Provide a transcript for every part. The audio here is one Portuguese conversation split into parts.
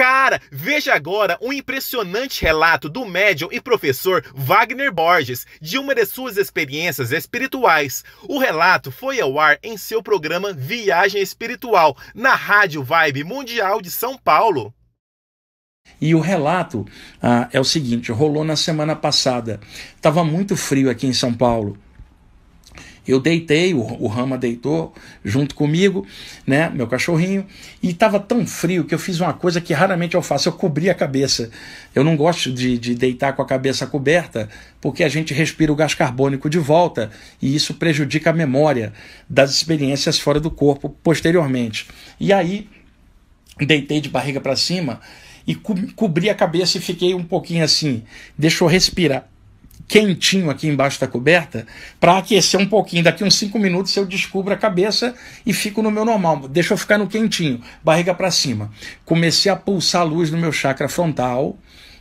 Cara, veja agora um impressionante relato do médium e professor Wagner Borges de uma de suas experiências espirituais. O relato foi ao ar em seu programa Viagem Espiritual, na Rádio Vibe Mundial de São Paulo. E o relato ah, é o seguinte: rolou na semana passada. Estava muito frio aqui em São Paulo, eu deitei, o, o Rama deitou junto comigo, né, meu cachorrinho, e estava tão frio que eu fiz uma coisa que raramente eu faço, eu cobri a cabeça. Eu não gosto de, de deitar com a cabeça coberta, porque a gente respira o gás carbônico de volta e isso prejudica a memória das experiências fora do corpo posteriormente. E aí deitei de barriga para cima e co cobri a cabeça e fiquei um pouquinho assim, deixou respirar quentinho aqui embaixo da coberta para aquecer um pouquinho. Daqui uns 5 minutos eu descubro a cabeça e fico no meu normal. Deixa eu ficar no quentinho, barriga para cima. Comecei a pulsar a luz no meu chakra frontal,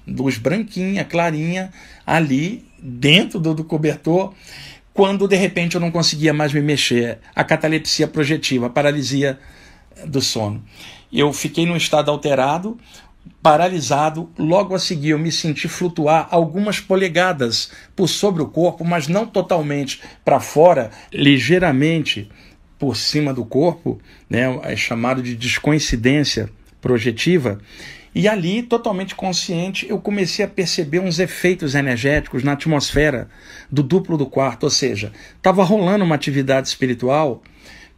luz branquinha, clarinha, ali dentro do, do cobertor. Quando de repente eu não conseguia mais me mexer, a catalepsia projetiva, a paralisia do sono. Eu fiquei num estado alterado, paralisado. Logo a seguir, eu me senti flutuar algumas polegadas por sobre o corpo, mas não totalmente para fora, ligeiramente por cima do corpo, né? É chamado de descoincidência projetiva. E ali, totalmente consciente, eu comecei a perceber uns efeitos energéticos na atmosfera do duplo do quarto, ou seja, estava rolando uma atividade espiritual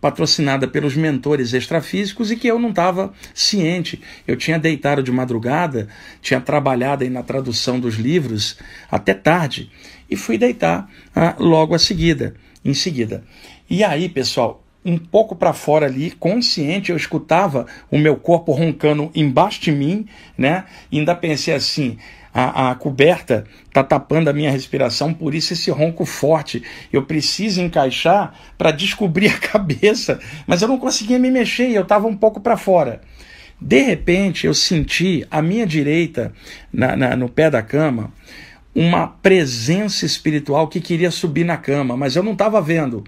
patrocinada pelos mentores extrafísicos e que eu não estava ciente. Eu tinha deitado de madrugada, tinha trabalhado aí na tradução dos livros até tarde e fui deitar ah, logo a seguida, em seguida. E aí, pessoal, um pouco para fora ali, consciente, eu escutava o meu corpo roncando embaixo de mim, né? E ainda pensei assim: a, a coberta está tapando a minha respiração, por isso esse ronco forte. Eu preciso encaixar para descobrir a cabeça, mas eu não conseguia me mexer, eu estava um pouco para fora. De repente, eu senti à minha direita, na, na, no pé da cama, uma presença espiritual que queria subir na cama, mas eu não estava vendo.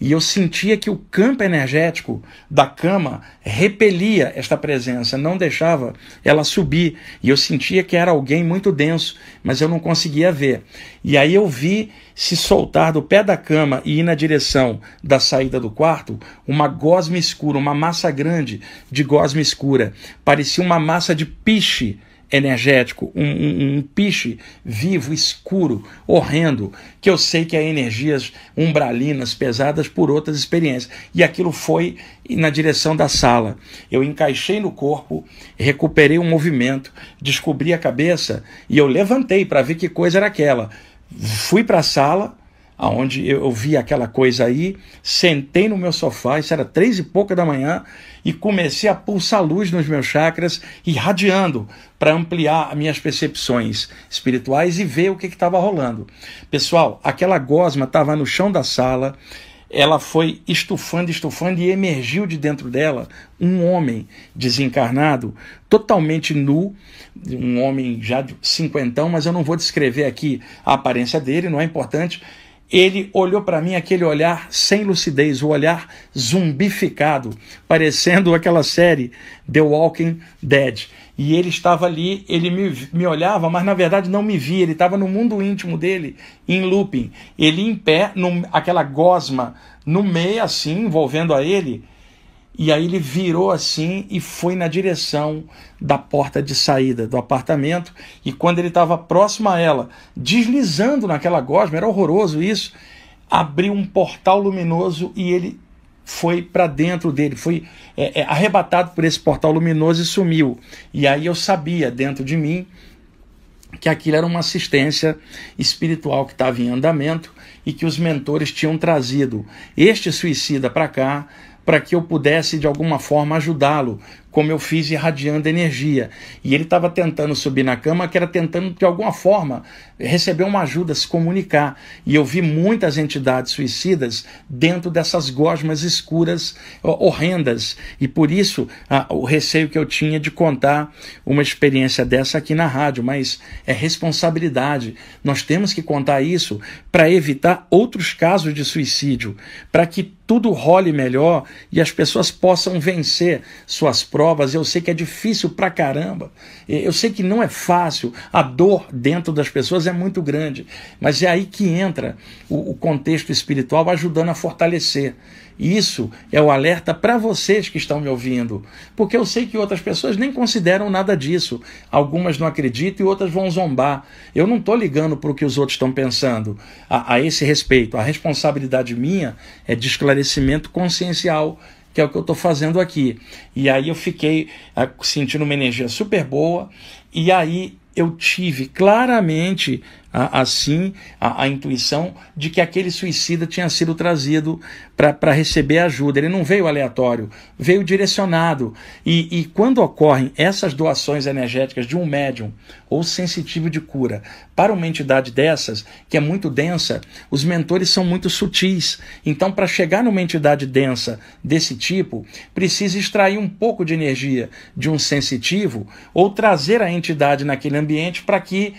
E eu sentia que o campo energético da cama repelia esta presença, não deixava ela subir. E eu sentia que era alguém muito denso, mas eu não conseguia ver. E aí eu vi se soltar do pé da cama e ir na direção da saída do quarto uma gosma escura, uma massa grande de gosma escura. Parecia uma massa de piche energético, um, um, um, piche vivo, escuro, horrendo, que eu sei que é energias umbralinas pesadas por outras experiências. E aquilo foi na direção da sala. Eu encaixei no corpo, recuperei o um movimento, descobri a cabeça e eu levantei para ver que coisa era aquela. Fui para a sala aonde eu, vi aquela coisa aí, sentei no meu sofá, isso era três e pouca da manhã, e comecei a pulsar luz nos meus chakras, irradiando para ampliar minhas percepções espirituais e ver o que estava rolando. Pessoal, aquela gosma estava no chão da sala, ela foi estufando, estufando e emergiu de dentro dela um homem desencarnado, totalmente nu, um homem já de cinquentão, mas eu não vou descrever aqui a aparência dele, não é importante. Ele olhou para mim aquele olhar sem lucidez, o olhar zumbificado, parecendo aquela série The Walking Dead. E ele estava ali, ele me, me olhava, mas na verdade não me via, ele estava no mundo íntimo dele, em looping. Ele em pé, num, aquela gosma no meio, assim, envolvendo a ele, e aí ele virou assim e foi na direção da porta de saída do apartamento. E quando ele estava próximo a ela, deslizando naquela gosma, era horroroso isso, abriu um portal luminoso e ele foi para dentro dele, foi é, é, arrebatado por esse portal luminoso e sumiu. E aí eu sabia dentro de mim que aquilo era uma assistência espiritual que estava em andamento e que os mentores tinham trazido este suicida para cá para que eu pudesse de alguma forma ajudá-lo como eu fiz irradiando energia. E ele estava tentando subir na cama, que era tentando de alguma forma receber uma ajuda, se comunicar. E eu vi muitas entidades suicidas dentro dessas gosmas escuras horrendas. E por isso a, o receio que eu tinha de contar uma experiência dessa aqui na rádio. Mas é responsabilidade. Nós temos que contar isso para evitar outros casos de suicídio, para que tudo role melhor e as pessoas possam vencer suas próprias provas, eu sei que é difícil pra caramba, eu sei que não é fácil, a dor dentro das pessoas é muito grande, mas é aí que entra o, o contexto espiritual ajudando a fortalecer. Isso é o alerta para vocês que estão me ouvindo, porque eu sei que outras pessoas nem consideram nada disso. Algumas não acreditam e outras vão zombar. Eu não estou ligando para o que os outros estão pensando a, a esse respeito. A responsabilidade minha é de esclarecimento consciencial que é o que eu estou fazendo aqui. E aí eu fiquei sentindo uma energia super boa, e aí eu tive claramente assim a, a, intuição de que aquele suicida tinha sido trazido para receber ajuda. Ele não veio aleatório, veio direcionado. E, e quando ocorrem essas doações energéticas de um médium ou sensitivo de cura para uma entidade dessas, que é muito densa, os mentores são muito sutis. Então, para chegar numa entidade densa desse tipo, precisa extrair um pouco de energia de um sensitivo ou trazer a entidade naquele ambiente para que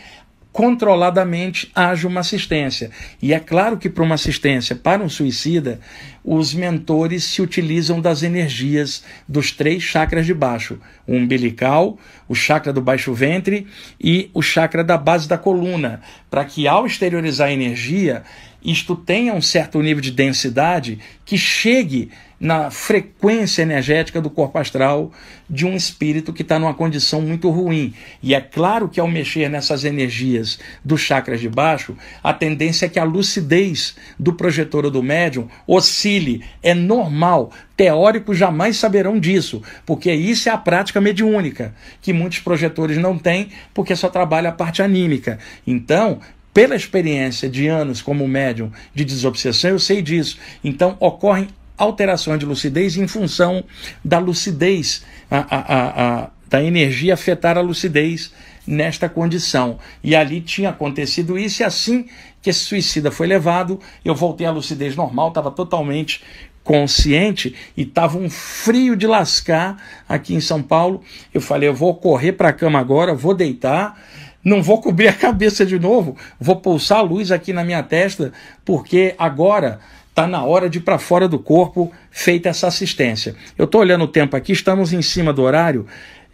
controladamente haja uma assistência. E é claro que para uma assistência, para um suicida, os mentores se utilizam das energias dos três chakras de baixo: o umbilical, o chakra do baixo ventre e o chakra da base da coluna, para que ao exteriorizar a energia, isto tenha um certo nível de densidade que chegue na frequência energética do corpo astral de um espírito que está numa condição muito ruim. E é claro que ao mexer nessas energias dos chakras de baixo, a tendência é que a lucidez do projetor ou do médium oscile. É normal. Teóricos jamais saberão disso, porque isso é a prática mediúnica, que muitos projetores não têm, porque só trabalha a parte anímica. Então, pela experiência de anos como médium de desobsessão, eu sei disso. Então, ocorrem alterações de lucidez em função da lucidez, a, a, a, da energia afetar a lucidez nesta condição. E ali tinha acontecido isso, e assim que esse suicida foi levado, eu voltei à lucidez normal, estava totalmente consciente e estava um frio de lascar aqui em São Paulo. Eu falei, eu vou correr para a cama agora, vou deitar, não vou cobrir a cabeça de novo, vou pulsar a luz aqui na minha testa, porque agora Está na hora de ir para fora do corpo feita essa assistência. Eu estou olhando o tempo aqui, estamos em cima do horário.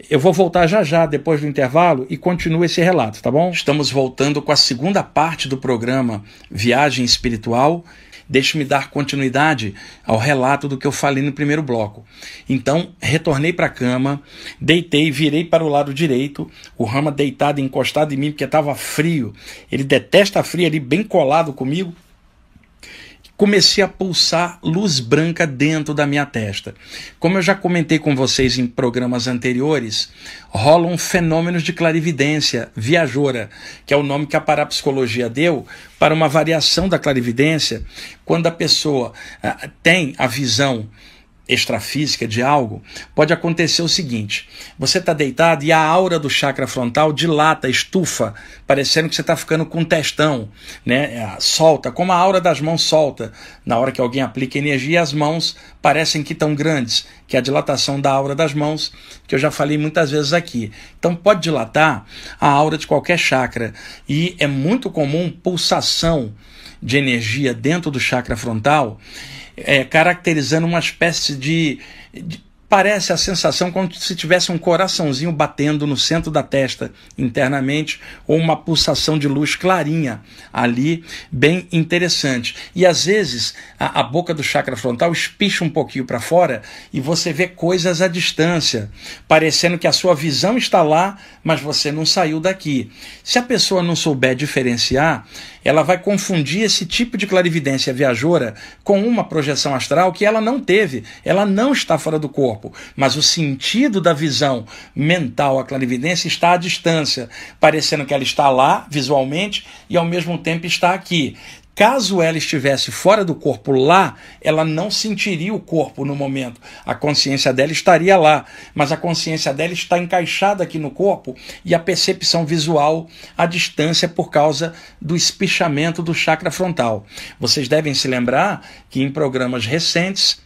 Eu vou voltar já já, depois do intervalo, e continuo esse relato, tá bom? Estamos voltando com a segunda parte do programa Viagem Espiritual. Deixe-me dar continuidade ao relato do que eu falei no primeiro bloco. Então, retornei para a cama, deitei, virei para o lado direito, o Rama deitado, encostado em mim, porque estava frio. Ele detesta frio ali, bem colado comigo, comecei a pulsar luz branca dentro da minha testa. Como eu já comentei com vocês em programas anteriores, rolam um fenômenos de clarividência viajoura, que é o nome que a parapsicologia deu para uma variação da clarividência, quando a pessoa uh, tem a visão extrafísica de algo, pode acontecer o seguinte: você está deitado e a aura do chakra frontal dilata, estufa, parecendo que você está ficando com um testão, né? É, solta, como a aura das mãos solta. Na hora que alguém aplica energia, as mãos parecem que tão grandes, que é a dilatação da aura das mãos, que eu já falei muitas vezes aqui. Então pode dilatar a aura de qualquer chakra e é muito comum pulsação de energia dentro do chakra frontal é, caracterizando uma espécie de, de parece a sensação como se tivesse um coraçãozinho batendo no centro da testa internamente ou uma pulsação de luz clarinha ali, bem interessante. E às vezes a, a boca do chakra frontal espicha um pouquinho para fora e você vê coisas à distância, parecendo que a sua visão está lá, mas você não saiu daqui. Se a pessoa não souber diferenciar, ela vai confundir esse tipo de clarividência viajoura com uma projeção astral que ela não teve, ela não está fora do corpo corpo, mas o sentido da visão mental, a clarividência, está à distância, parecendo que ela está lá visualmente e ao mesmo tempo está aqui. Caso ela estivesse fora do corpo lá, ela não sentiria o corpo no momento. A consciência dela estaria lá, mas a consciência dela está encaixada aqui no corpo e a percepção visual à distância por causa do espichamento do chakra frontal. Vocês devem se lembrar que em programas recentes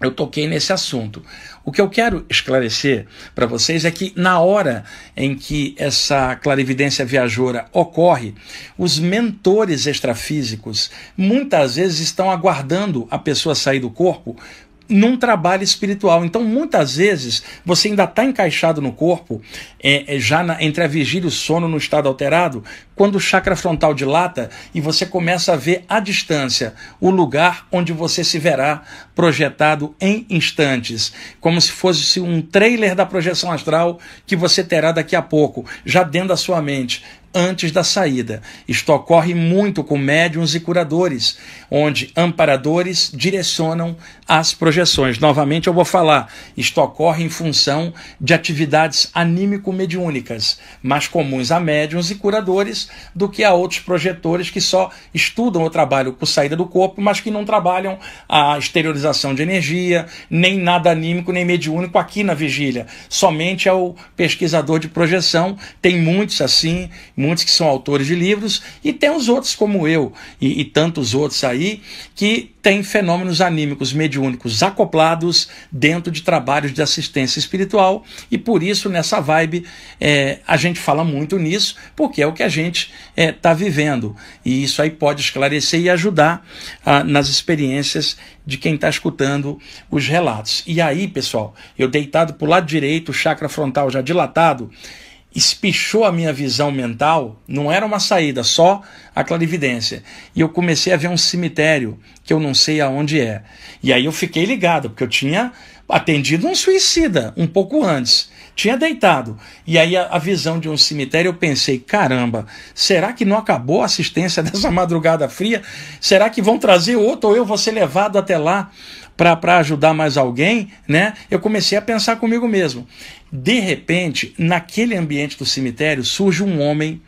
eu toquei nesse assunto. O que eu quero esclarecer para vocês é que, na hora em que essa clarividência viajoura ocorre, os mentores extrafísicos muitas vezes estão aguardando a pessoa sair do corpo num trabalho espiritual. Então, muitas vezes, você ainda está encaixado no corpo, é, é, já na, entre a vigília e o sono no estado alterado, quando o chakra frontal dilata e você começa a ver à distância o lugar onde você se verá projetado em instantes, como se fosse um trailer da projeção astral que você terá daqui a pouco, já dentro da sua mente antes da saída. Isto ocorre muito com médiums e curadores, onde amparadores direcionam as projeções. Novamente eu vou falar, isto ocorre em função de atividades anímico-mediúnicas, mais comuns a médiums e curadores do que a outros projetores que só estudam o trabalho com saída do corpo, mas que não trabalham a exteriorização de energia, nem nada anímico, nem mediúnico aqui na vigília. Somente é o pesquisador de projeção, tem muitos assim, muitos que são autores de livros, e tem os outros como eu e, e tantos outros aí que têm fenômenos anímicos mediúnicos acoplados dentro de trabalhos de assistência espiritual, e por isso nessa vibe é, a gente fala muito nisso, porque é o que a gente está é, tá vivendo, e isso aí pode esclarecer e ajudar a, ah, nas experiências de quem está escutando os relatos. E aí, pessoal, eu deitado para o lado direito, chakra frontal já dilatado, espichou a minha visão mental, não era uma saída, só a clarividência. E eu comecei a ver um cemitério que eu não sei aonde é. E aí eu fiquei ligado, porque eu tinha atendido um suicida um pouco antes. Tinha deitado. E aí a, a visão de um cemitério, eu pensei, caramba, será que não acabou a assistência dessa madrugada fria? Será que vão trazer outro ou eu vou ser levado até lá? para ajudar mais alguém, né? Eu comecei a pensar comigo mesmo. De repente, naquele ambiente do cemitério, surge um homem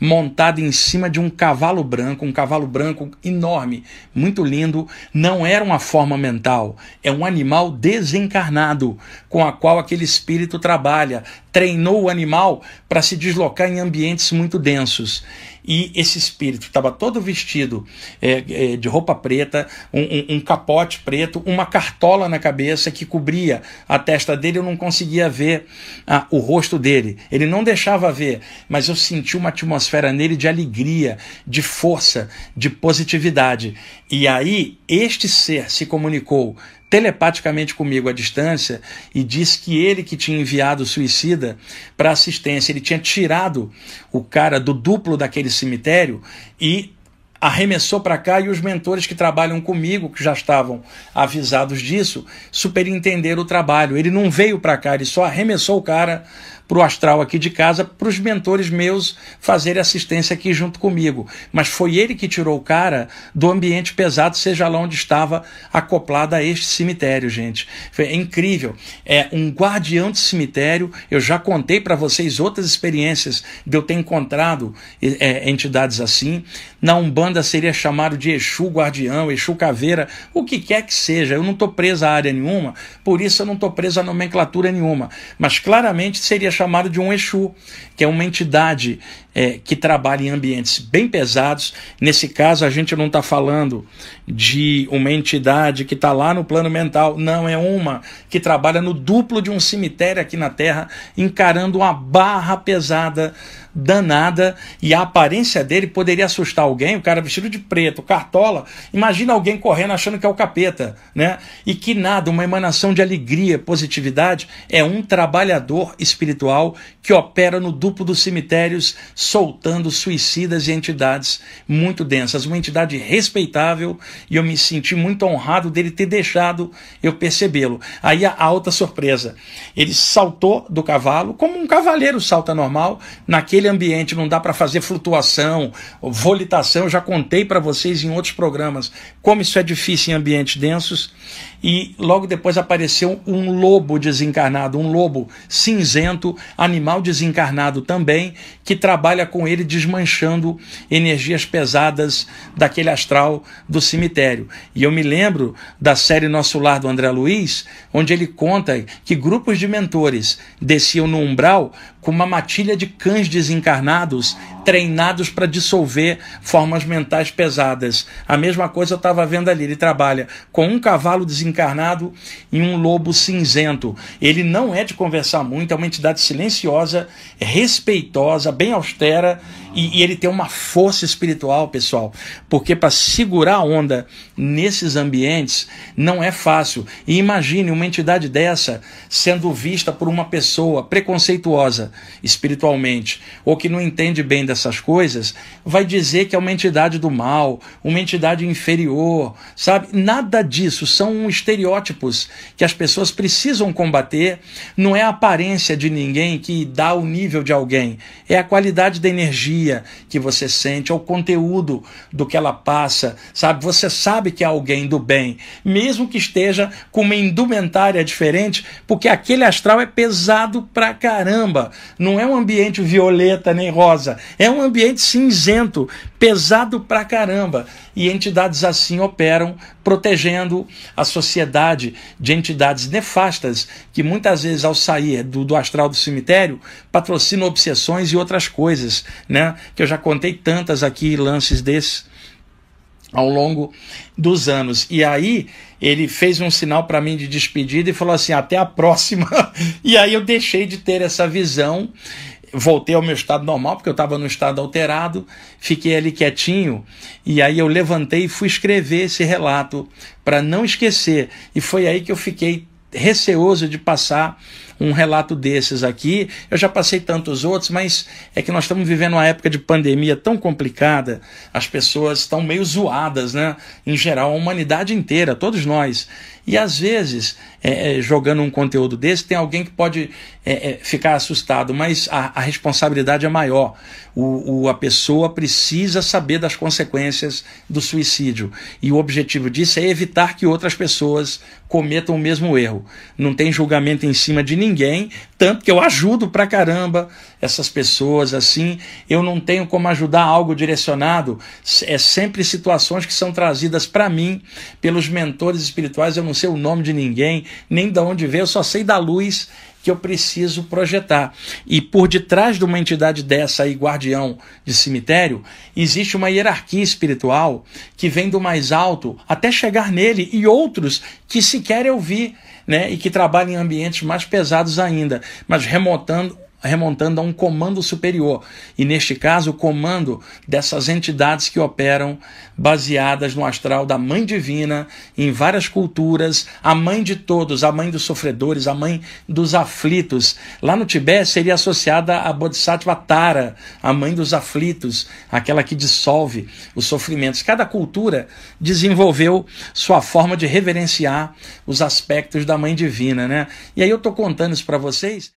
montado em cima de um cavalo branco, um cavalo branco enorme, muito lindo. Não era uma forma mental, é um animal desencarnado com a qual aquele espírito trabalha. Treinou o animal para se deslocar em ambientes muito densos. E esse espírito estava todo vestido é, é, de roupa preta, um, um, um capote preto, uma cartola na cabeça que cobria a testa dele. Eu não conseguia ver ah, o rosto dele. Ele não deixava ver, mas eu senti uma atmosfera nele de alegria, de força, de positividade. E aí, este ser se comunicou telepaticamente comigo à distância e disse que ele que tinha enviado o suicida para assistência, ele tinha tirado o cara do duplo daquele cemitério e arremessou para cá e os mentores que trabalham comigo, que já estavam avisados disso, superintenderam o trabalho. Ele não veio para cá, ele só arremessou o cara para o astral aqui de casa, para os mentores meus fazerem assistência aqui junto comigo. Mas foi ele que tirou o cara do ambiente pesado, seja lá onde estava acoplado a este cemitério, gente. É incrível. É um guardião de cemitério. Eu já contei para vocês outras experiências de eu ter encontrado é, entidades assim. Na Umbanda seria chamado de Exu Guardião, Exu Caveira, o que quer que seja. Eu não estou preso a área nenhuma, por isso eu não estou preso a nomenclatura nenhuma. Mas claramente seria chamado de um Exu, que é uma entidade é, que trabalha em ambientes bem pesados. Nesse caso, a gente não está falando de uma entidade que está lá no plano mental, não, é uma que trabalha no duplo de um cemitério aqui na Terra, encarando uma barra pesada danada e a aparência dele poderia assustar alguém, o cara vestido de preto, cartola. Imagina alguém correndo achando que é o capeta, né? E que nada, uma emanação de alegria, positividade, é um trabalhador espiritual que opera no duplo dos cemitérios soltando suicidas e entidades muito densas. Uma entidade respeitável e eu me senti muito honrado dele ter deixado eu percebê-lo. Aí a alta surpresa. Ele saltou do cavalo, como um cavaleiro salta normal, naquele ambiente, não dá para fazer flutuação, volitação. Eu já contei para vocês em outros programas como isso é difícil em ambientes densos e logo depois apareceu um lobo desencarnado, um lobo cinzento, animal desencarnado também, que trabalha com ele desmanchando energias pesadas daquele astral do cemitério. E eu me lembro da série Nosso Lar do André Luiz, onde ele conta que grupos de mentores desciam no umbral com uma matilha de cães desencarnados treinados para dissolver formas mentais pesadas. A mesma coisa eu estava vendo ali. Ele trabalha com um cavalo desencarnado e um lobo cinzento. Ele não é de conversar muito, é uma entidade silenciosa, respeitosa, bem austera e, e ele tem uma força espiritual, pessoal, porque para segurar a onda nesses ambientes não é fácil. E imagine uma entidade dessa sendo vista por uma pessoa preconceituosa espiritualmente ou que não entende bem dessas coisas, vai dizer que é uma entidade do mal, uma entidade inferior, sabe? Nada disso, são estereótipos que as pessoas precisam combater. Não é a aparência de ninguém que dá o nível de alguém, é a qualidade da energia empatia que você sente, ao é conteúdo do que ela passa, sabe? Você sabe que é alguém do bem, mesmo que esteja com uma indumentária diferente, porque aquele astral é pesado pra caramba. Não é um ambiente violeta nem rosa, é um ambiente cinzento, pesado pra caramba. E entidades assim operam protegendo a sociedade de entidades nefastas que muitas vezes, ao sair do, do astral do cemitério, patrocinam obsessões e outras coisas, né? Que eu já contei tantas aqui, lances desses ao longo dos anos. E aí ele fez um sinal para mim de despedida e falou assim: até a próxima. e aí eu deixei de ter essa visão voltei ao meu estado normal, porque eu estava no estado alterado, fiquei ali quietinho, e aí eu levantei e fui escrever esse relato para não esquecer. E foi aí que eu fiquei receoso de passar um relato desses aqui. Eu já passei tantos outros, mas é que nós estamos vivendo uma época de pandemia tão complicada, as pessoas estão meio zoadas, né? Em geral, a humanidade inteira, todos nós. E às vezes, é, é jogando um conteúdo desse, tem alguém que pode é, é, ficar assustado, mas a, a responsabilidade é maior. O, o, a pessoa precisa saber das consequências do suicídio. E o objetivo disso é evitar que outras pessoas cometam o mesmo erro. Não tem julgamento em cima de ninguém, tanto que eu ajudo pra caramba essas pessoas assim. Eu não tenho como ajudar algo direcionado, é sempre situações que são trazidas para mim pelos mentores espirituais. Eu não sei o nome de ninguém, nem de onde veio, eu só sei da luz que eu preciso projetar. E por detrás de uma entidade dessa aí, guardião de cemitério, existe uma hierarquia espiritual que vem do mais alto até chegar nele e outros que sequer eu vi, né, e que trabalham em ambientes mais pesados ainda, mas remontando remontando a um comando superior, e neste caso, o comando dessas entidades que operam baseadas no astral da Mãe Divina, em várias culturas, a mãe de todos, a mãe dos sofredores, a mãe dos aflitos. Lá no Tibete seria associada a Bodhisattva Tara, a mãe dos aflitos, aquela que dissolve os sofrimentos. Cada cultura desenvolveu sua forma de reverenciar os aspectos da Mãe Divina, né? E aí eu estou contando isso para vocês.